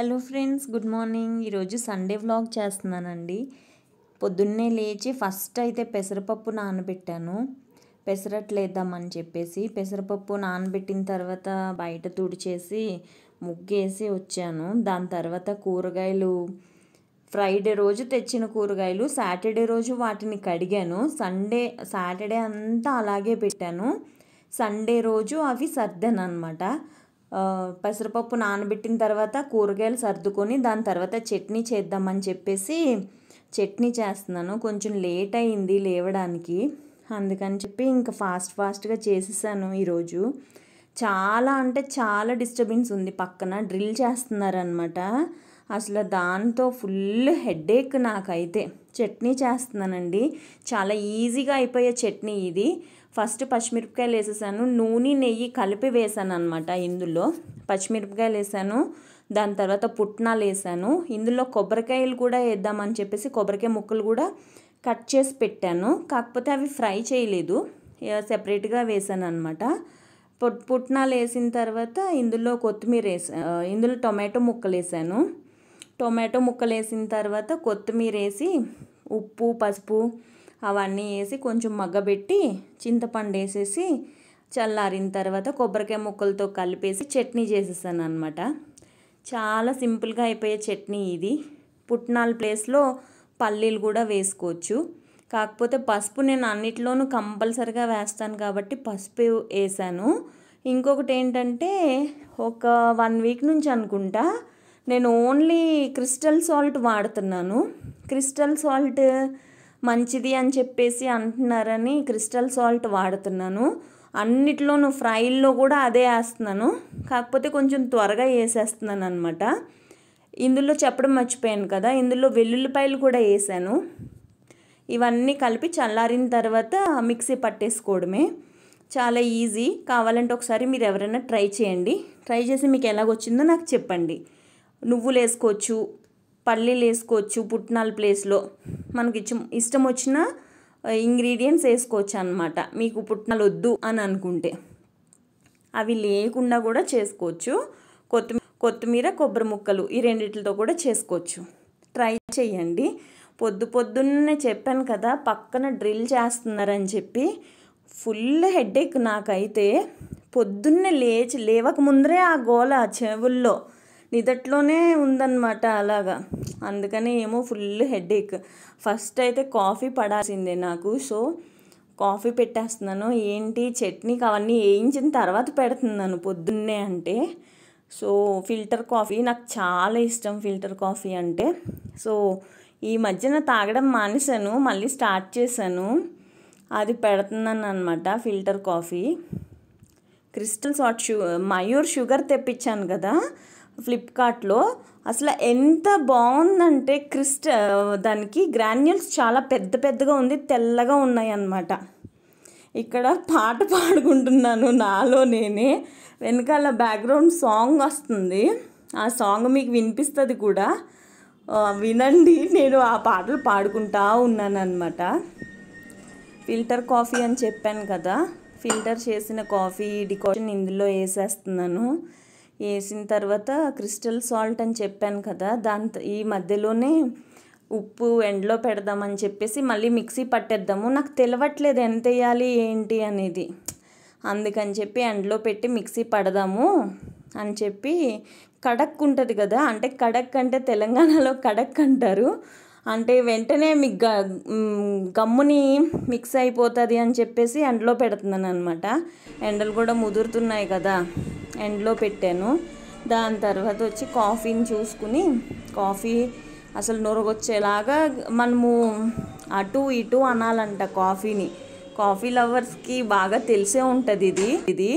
hello friends good morning ఈరోజు Sunday vlog చేస్తున్నానండి పొద్దున్నే లేచి ఫస్ట్ అయితే పెసరపప్పు నానబెట్టాను పెసరట్లేద్దామని చెప్పేసి పెసరపప్పు నానబెట్టిన తర్వాత బయట తుడిచేసి ముగ్గేసి వచ్చాను దాని తర్వాత కూరగాయలు ఫ్రైడే రోజు తెచ్చిన కూరగాయలు సాటర్డే రోజు వాటిని కడిగాను సండే సాటర్డే అంతా అలాగే పెట్టాను సండే రోజు అవి సర్దాను అనమాట పెసరపప్పు నానబెట్టిన తర్వాత కూరగాయలు సర్దుకొని దాని తర్వాత చట్నీ చేద్దామని చెప్పేసి చట్నీ చేస్తున్నాను కొంచెం లేట్ అయింది లేవడానికి అందుకని చెప్పి ఇంకా ఫాస్ట్ ఫాస్ట్గా చేసేసాను ఈరోజు చాలా అంటే చాలా డిస్టర్బెన్స్ ఉంది పక్కన డ్రిల్ చేస్తున్నారనమాట అసలు దాంతో ఫుల్ హెడేక్ నాకైతే చట్నీ చేస్తున్నానండి చాలా ఈజీగా అయిపోయే చట్నీ ఇది ఫస్ట్ పచ్చిమిరపకాయలు వేసేసాను నూనె నెయ్యి కలిపి వేసాను అనమాట ఇందులో పచ్చిమిరపకాయలు వేసాను దాని తర్వాత పుట్నాలు వేసాను ఇందులో కొబ్బరికాయలు కూడా వేద్దామని చెప్పేసి కొబ్బరికాయ ముక్కలు కూడా కట్ చేసి పెట్టాను కాకపోతే అవి ఫ్రై చేయలేదు సెపరేట్గా వేసాను అనమాట పుట్నాలు వేసిన తర్వాత ఇందులో కొత్తిమీర వేసా ఇందులో టొమాటో ముక్కలు వేసాను టొమాటో ముక్కలు వేసిన తర్వాత కొత్తిమీర వేసి ఉప్పు పసుపు అవన్నీ వేసి కొంచెం మగ్గబెట్టి చింతపండు వేసేసి చల్లారిన తర్వాత కొబ్బరికాయ ముక్కలతో కలిపేసి చట్నీ చేసేసాను అనమాట చాలా సింపుల్గా అయిపోయే చట్నీ ఇది పుట్నాల ప్లేస్లో పల్లీలు కూడా వేసుకోవచ్చు కాకపోతే పసుపు నేను అన్నిట్లోనూ కంపల్సరిగా వేస్తాను కాబట్టి పసుపు వేసాను ఇంకొకటి ఏంటంటే ఒక వన్ వీక్ నుంచి అనుకుంటా నేను ఓన్లీ క్రిస్టల్ సాల్ట్ వాడుతున్నాను క్రిస్టల్ సాల్ట్ మంచిది అని చెప్పేసి అంటున్నారని క్రిస్టల్ సాల్ట్ వాడుతున్నాను అన్నిట్లోనూ ఫ్రైల్లో కూడా అదే వేస్తున్నాను కాకపోతే కొంచెం త్వరగా వేసేస్తున్నాను అనమాట ఇందులో చెప్పడం మర్చిపోయాను కదా ఇందులో వెల్లుల్లిపాయలు కూడా వేసాను ఇవన్నీ కలిపి చల్లారిన తర్వాత మిక్సీ పట్టేసుకోవడమే చాలా ఈజీ కావాలంటే ఒకసారి మీరు ఎవరైనా ట్రై చేయండి ట్రై చేసి మీకు ఎలాగొచ్చిందో నాకు చెప్పండి నువ్వులు వేసుకోవచ్చు పల్లీలు వేసుకోవచ్చు పుట్నాల ప్లేస్లో మనకి ఇష్టం వచ్చిన ఇంగ్రీడియంట్స్ వేసుకోవచ్చు అనమాట మీకు పుట్నాలు వద్దు అని అనుకుంటే అవి లేకుండా కూడా చేసుకోవచ్చు కొత్తిమీర కొత్తిమీర కొబ్బరి ముక్కలు ఈ రెండింటితో కూడా చేసుకోవచ్చు ట్రై చేయండి పొద్దు పొద్దున్నే చెప్పాను కదా పక్కన డ్రిల్ చేస్తున్నారని చెప్పి ఫుల్ హెడేక్ నాకైతే పొద్దున్నే లేచి లేవక ముందరే ఆ గోల చెవుల్లో నిదట్లోనే ఉందన్నమాట అలాగా అందుకని ఏమో ఫుల్ హెడేక్ ఫస్ట్ అయితే కాఫీ పడాల్సిందే నాకు సో కాఫీ పెట్టేస్తున్నాను ఏంటి చట్నీకి అవన్నీ వేయించిన తర్వాత పెడుతున్నాను పొద్దున్నే అంటే సో ఫిల్టర్ కాఫీ నాకు చాలా ఇష్టం ఫిల్టర్ కాఫీ అంటే సో ఈ మధ్యన తాగడం మానేశాను మళ్ళీ స్టార్ట్ చేశాను అది పెడుతున్నాను అనమాట ఫిల్టర్ కాఫీ క్రిస్టల్ సాట్ షు మయూర్ షుగర్ తెప్పించాను కదా ఫ్లిప్కార్ట్లో అసలు ఎంత బాగుందంటే క్రిస్ట దానికి గ్రాన్యూల్స్ చాలా పెద్ద పెద్దగా ఉంది తెల్లగా ఉన్నాయి అన్నమాట ఇక్కడ పాట పాడుకుంటున్నాను నాలో నేనే వెనకాల బ్యాక్గ్రౌండ్ సాంగ్ వస్తుంది ఆ సాంగ్ మీకు వినిపిస్తుంది కూడా వినండి నేను ఆ పాటలు పాడుకుంటా ఉన్నాను అనమాట ఫిల్టర్ కాఫీ అని చెప్పాను కదా ఫిల్టర్ చేసిన కాఫీ డికాషన్ ఇందులో వేసేస్తున్నాను వేసిన తర్వాత క్రిస్టల్ సాల్ట్ అని చెప్పాను కదా దాంతో ఈ మధ్యలోనే ఉప్పు ఎండలో పెడదామని చెప్పేసి మళ్ళీ మిక్సీ పట్టేద్దాము నాకు తెలియట్లేదు ఎంత వేయాలి ఏంటి అనేది అందుకని చెప్పి ఎండలో పెట్టి మిక్సీ పడదాము అని చెప్పి కడక్ ఉంటుంది కదా అంటే కడక్ అంటే తెలంగాణలో కడక్ అంటారు అంటే వెంటనే మీకు గ గమ్ముని మిక్స్ అయిపోతుంది అని చెప్పేసి ఎండలో పెడుతున్నాను అనమాట ఎండలు కూడా ముదురుతున్నాయి కదా ఎండలో పెట్టాను దాని తర్వాత వచ్చి కాఫీని చూసుకుని కాఫీ అసలు నొరగొచ్చేలాగా మనము అటు ఇటు అనాలంట కాఫీని కాఫీ లవర్స్కి బాగా తెలిసే ఉంటుంది ఇది ఇది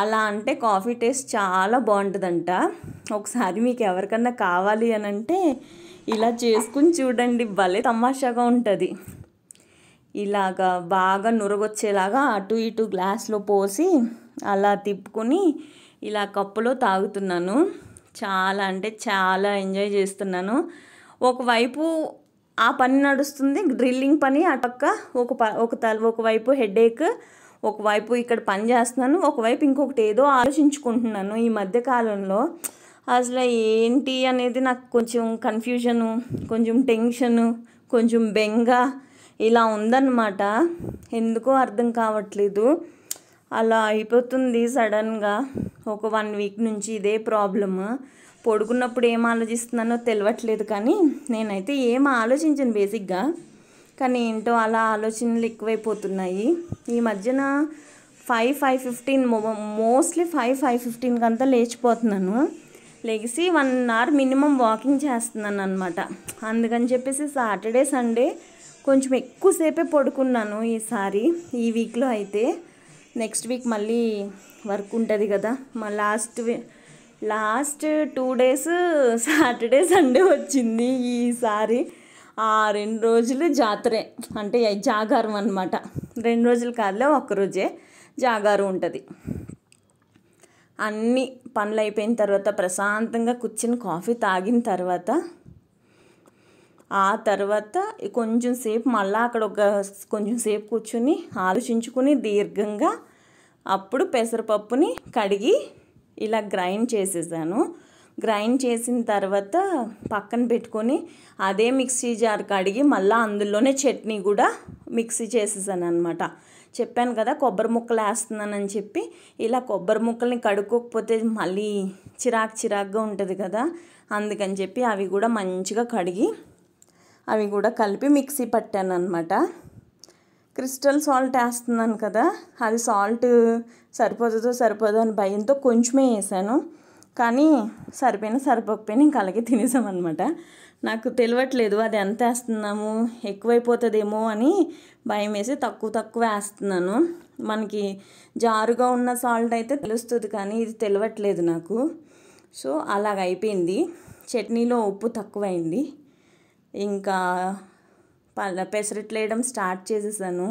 అలా అంటే కాఫీ టేస్ట్ చాలా బాగుంటుందంట ఒకసారి మీకు ఎవరికన్నా కావాలి అని అంటే ఇలా చేసుకుని చూడండి భలే తమాషాగా ఉంటుంది ఇలాగా బాగా నురగొచ్చేలాగా అటు ఇటు గ్లాస్లో పోసి అలా తిప్పుకొని ఇలా కప్పులో తాగుతున్నాను చాలా అంటే చాలా ఎంజాయ్ చేస్తున్నాను ఒకవైపు ఆ పని నడుస్తుంది డ్రిల్లింగ్ పని అటక్క ఒక ప ఒక తల ఒకవైపు హెడేక్ ఒకవైపు ఇక్కడ పని చేస్తున్నాను ఒకవైపు ఇంకొకటి ఏదో ఆలోచించుకుంటున్నాను ఈ మధ్యకాలంలో అసలు ఏంటి అనేది నాకు కొంచెం కన్ఫ్యూజను కొంచెం టెన్షను కొంచెం బెంగ ఇలా ఉందన్నమాట ఎందుకో అర్థం కావట్లేదు అలా అయిపోతుంది సడన్గా ఒక వన్ వీక్ నుంచి ఇదే ప్రాబ్లమ్ పడుకున్నప్పుడు ఏం ఆలోచిస్తున్నానో తెలియట్లేదు కానీ నేనైతే ఏం ఆలోచించను బేసిక్గా కానీ ఏంటో అలా ఆలోచనలు ఎక్కువైపోతున్నాయి ఈ మధ్యన five five fifteen mostly five five ఫిఫ్టీన్కి అంతా లేచిపోతున్నాను లెగిసి వన్ అవర్ మినిమం వాకింగ్ చేస్తున్నాను అనమాట అందుకని చెప్పేసి సాటర్డే సండే కొంచెం ఎక్కువసేపే పడుకున్నాను ఈసారి ఈ వీక్లో అయితే నెక్స్ట్ వీక్ మళ్ళీ వర్క్ ఉంటుంది కదా మా last last two days Saturday Sunday వచ్చింది ఈసారి ఆ రెండు రోజులు జాతరే అంటే జాగారం అనమాట రెండు రోజులు కాదులే ఒక్కరోజే జాగారం ఉంటుంది అన్ని పనులు అయిపోయిన తర్వాత ప్రశాంతంగా కూర్చుని కాఫీ తాగిన తర్వాత ఆ తర్వాత కొంచెం సేపు మళ్ళీ అక్కడ ఒక కొంచెం సేపు కూర్చుని ఆలోచించుకుని దీర్ఘంగా అప్పుడు పెసరపప్పుని కడిగి ఇలా గ్రైండ్ చేసేసాను గ్రైండ్ చేసిన తర్వాత పక్కన పెట్టుకొని అదే మిక్సీ జార్ కడిగి మళ్ళీ అందులోనే చట్నీ కూడా మిక్సీ చేసేసాను అనమాట చెప్పాను కదా కొబ్బరి ముక్కలు వేస్తున్నానని చెప్పి ఇలా కొబ్బరి ముక్కల్ని కడుక్కోకపోతే మళ్ళీ చిరాకు చిరాకుగా ఉంటుంది కదా అందుకని చెప్పి అవి కూడా మంచిగా కడిగి అవి కూడా కలిపి మిక్సీ పట్టాను అనమాట క్రిస్టల్ సాల్ట్ వేస్తున్నాను కదా అది సాల్ట్ సరిపోతుందో సరిపోదో అని భయంతో కొంచెమే వేసాను కానీ సరిపోయినా సరిపోకపోయినా ఇంకా అలాగే తినేసామన్నమాట నాకు తెలియట్లేదు అది ఎంత వేస్తున్నాము ఎక్కువైపోతుందేమో అని భయం వేసి తక్కువ తక్కువ వేస్తున్నాను మనకి జారుగా ఉన్న సాల్ట్ అయితే తెలుస్తుంది కానీ ఇది తెలియట్లేదు నాకు సో అలాగ అయిపోయింది చట్నీలో ఉప్పు తక్కువైంది ఇంకా పెసరట్లు వేయడం స్టార్ట్ చేసేసాను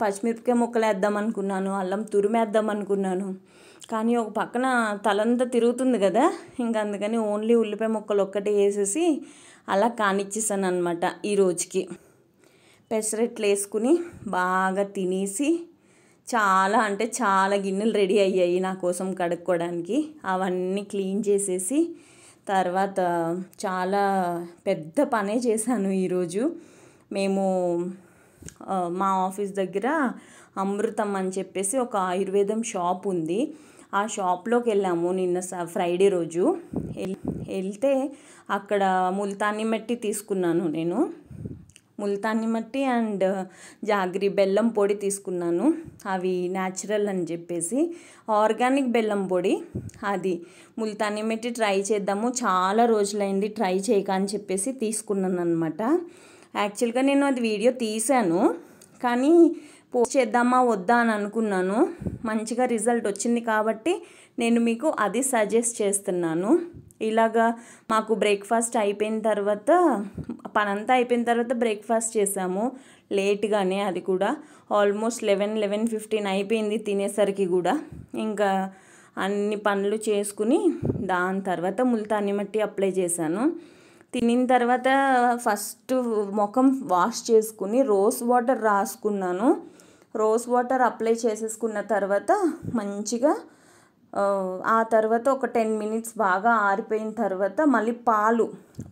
పచ్చిమిరపకాయ ముక్కలు వేద్దాం అనుకున్నాను అల్లం తురిమేద్దాం అనుకున్నాను కానీ ఒక పక్కన తలంతా తిరుగుతుంది కదా ఇంకా అందుకని ఓన్లీ ఉల్లిపాయ ముక్కలు ఒక్కటే వేసేసి అలా కానిచ్చేసాను అనమాట ఈరోజుకి పెసరెట్లు వేసుకుని బాగా తినేసి చాలా అంటే చాలా గిన్నెలు రెడీ అయ్యాయి నా కోసం కడుక్కోవడానికి అవన్నీ క్లీన్ చేసేసి తర్వాత చాలా పెద్ద పనే చేశాను ఈరోజు మేము మా ఆఫీస్ దగ్గర అమృతం అని చెప్పేసి ఒక ఆయుర్వేదం షాప్ ఉంది ఆ షాప్లోకి వెళ్ళాము నిన్న ఫ్రైడే రోజు వెళ్తే అక్కడ ముల్తాన్ని మట్టి తీసుకున్నాను నేను ముల్తాన్ని మట్టి అండ్ జాగ్రీ బెల్లం పొడి తీసుకున్నాను అవి న్యాచురల్ అని చెప్పేసి ఆర్గానిక్ బెల్లం పొడి అది ముల్తాన్ని మట్టి ట్రై చేద్దాము చాలా రోజులైంది ట్రై చేయక అని చెప్పేసి తీసుకున్నాను అనమాట యాక్చువల్గా నేను అది వీడియో తీశాను కానీ పోస్ట్ చేద్దామా వద్దా అని అనుకున్నాను మంచిగా రిజల్ట్ వచ్చింది కాబట్టి నేను మీకు అది సజెస్ట్ చేస్తున్నాను ఇలాగా మాకు బ్రేక్ఫాస్ట్ అయిపోయిన తర్వాత పనంతా అయిపోయిన తర్వాత బ్రేక్ఫాస్ట్ చేసాము లేట్గానే అది కూడా ఆల్మోస్ట్ లెవెన్ లెవెన్ ఫిఫ్టీన్ అయిపోయింది తినేసరికి కూడా ఇంకా అన్ని పనులు చేసుకుని దాని తర్వాత ముల్తాన్ని మట్టి అప్లై చేశాను తినిన తర్వాత ఫస్ట్ ముఖం వాష్ చేసుకుని రోజ్ వాటర్ రాసుకున్నాను రోజ్ వాటర్ అప్లై చేసేసుకున్న తర్వాత మంచిగా ఆ తర్వాత ఒక టెన్ మినిట్స్ బాగా ఆరిపోయిన తర్వాత మళ్ళీ పాలు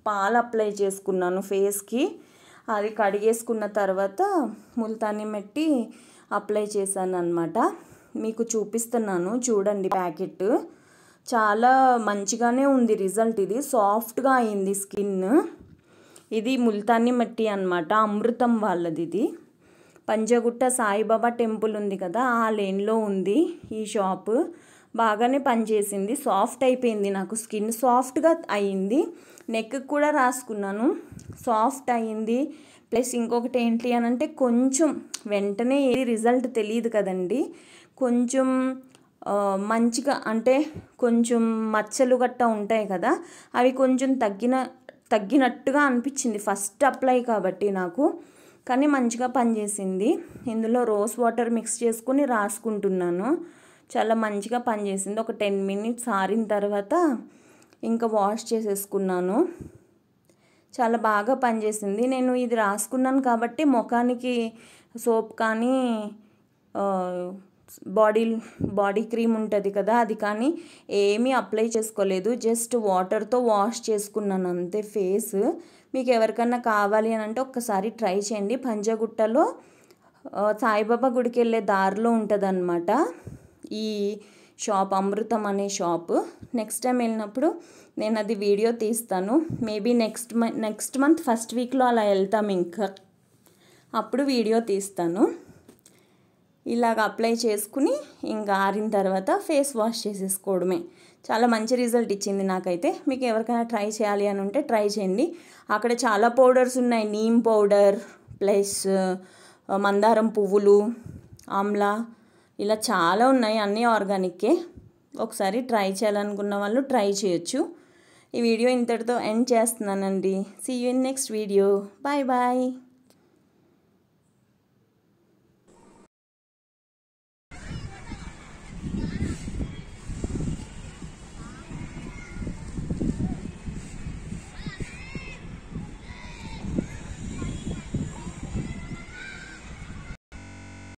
పాలు అప్లై చేసుకున్నాను ఫేస్కి అది కడిగేసుకున్న తర్వాత ముల్తాని మెట్టి అప్లై చేశాను అనమాట మీకు చూపిస్తున్నాను చూడండి ప్యాకెట్ చాలా మంచిగానే ఉంది రిజల్ట్ ఇది సాఫ్ట్గా అయింది స్కిన్ ఇది ముల్తాని మట్టి అనమాట అమృతం వాళ్ళది ఇది పంజగుట్ట సాయిబాబా టెంపుల్ ఉంది కదా ఆ లేన్లో ఉంది ఈ షాపు బాగానే పనిచేసింది సాఫ్ట్ అయిపోయింది నాకు స్కిన్ సాఫ్ట్గా అయింది నెక్ కూడా రాసుకున్నాను సాఫ్ట్ అయింది ప్లస్ ఇంకొకటి ఏంటి అని అంటే కొంచెం వెంటనే ఏది రిజల్ట్ తెలియదు కదండి కొంచెం మంచిగా అంటే కొంచెం మచ్చలు గట్టా ఉంటాయి కదా అవి కొంచెం తగ్గిన తగ్గినట్టుగా అనిపించింది ఫస్ట్ అప్లై కాబట్టి నాకు కానీ మంచిగా పనిచేసింది ఇందులో రోస్ వాటర్ మిక్స్ చేసుకుని రాసుకుంటున్నాను చాలా మంచిగా పనిచేసింది ఒక టెన్ మినిట్స్ ఆరిన తర్వాత ఇంకా వాష్ చేసేసుకున్నాను చాలా బాగా పనిచేసింది నేను ఇది రాసుకున్నాను కాబట్టి ముఖానికి సోప్ కానీ బాడీ బాడీ క్రీమ్ ఉంటుంది కదా అది కానీ ఏమీ అప్లై చేసుకోలేదు జస్ట్ వాటర్తో వాష్ చేసుకున్నాను అంతే ఫేస్ మీకు ఎవరికన్నా కావాలి అని అంటే ఒక్కసారి ట్రై చేయండి పంజాగుట్టలో సాయిబాబా గుడికి వెళ్ళే దారిలో ఉంటుందన్నమాట ఈ షాప్ అమృతం అనే షాప్ నెక్స్ట్ టైం వెళ్ళినప్పుడు నేను అది వీడియో తీస్తాను maybe next next month first వీక్లో అలా వెళ్తాం ఇంకా అప్పుడు వీడియో తీస్తాను ఇలాగ అప్లై చేసుకుని ఇంకా ఆరిన తర్వాత ఫేస్ వాష్ చేసేసుకోవడమే చాలా మంచి రిజల్ట్ ఇచ్చింది నాకైతే మీకు ఎవరికైనా ట్రై చేయాలి అని ఉంటే ట్రై చేయండి అక్కడ చాలా పౌడర్స్ ఉన్నాయి నీమ్ పౌడర్ ప్లస్ మందారం పువ్వులు ఆమ్లా ఇలా చాలా ఉన్నాయి అన్నీ ఆర్గానిక్కే ఒకసారి ట్రై చేయాలనుకున్న వాళ్ళు ట్రై చేయొచ్చు ఈ వీడియో ఇంతటితో ఎండ్ చేస్తున్నానండి see you in next video bye bye